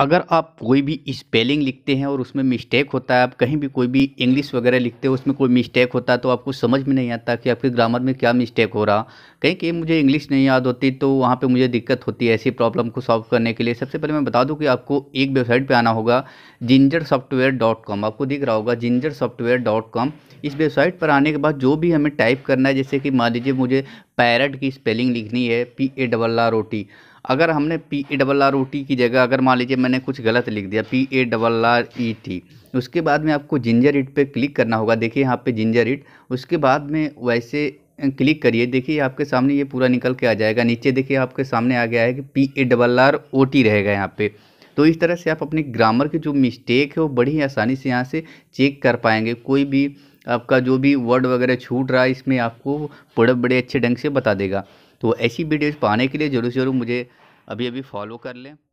अगर आप कोई भी स्पेलिंग लिखते हैं और उसमें मिस्टेक होता है आप कहीं भी कोई भी इंग्लिश वगैरह लिखते हो उसमें कोई मिस्टेक होता है तो आपको समझ में नहीं आता कि आपके ग्रामर में क्या मिस्टेक हो रहा कहीं कहीं मुझे इंग्लिश नहीं याद होती तो वहाँ पे मुझे दिक्कत होती है ऐसी प्रॉब्लम को सॉल्व करने के लिए सबसे पहले मैं बता दूँ कि आपको एक वेबसाइट पर आना होगा जिंजर सॉफ्टवेयर डॉट कॉम आपको दिख रहा होगा जिंजर सॉफ्टवेयर डॉट कॉम इस वेबसाइट पर आने के बाद जो भी हमें टाइप करना है जैसे कि मान लीजिए मुझे पैरट की स्पेलिंग लिखनी है P A double R O T अगर हमने P A double R O T की जगह अगर मान लीजिए मैंने कुछ गलत लिख दिया P A double R E T उसके बाद में आपको जिंजर इट पे क्लिक करना होगा देखिए यहाँ पे जिंजर इट उसके बाद में वैसे क्लिक करिए देखिए आपके सामने ये पूरा निकल के आ जाएगा नीचे देखिए आपके सामने आ गया है कि P A double R O T रहेगा यहाँ पे तो इस तरह से आप अपनी ग्रामर की जो मिस्टेक है वो बड़ी ही आसानी से यहाँ से चेक कर पाएंगे कोई भी आपका जो भी वर्ड वगैरह छूट रहा है इसमें आपको बड़े बड़े अच्छे ढंग से बता देगा तो ऐसी वीडियोज़ पाने के लिए ज़रूर ज़रूर मुझे अभी अभी फॉलो कर लें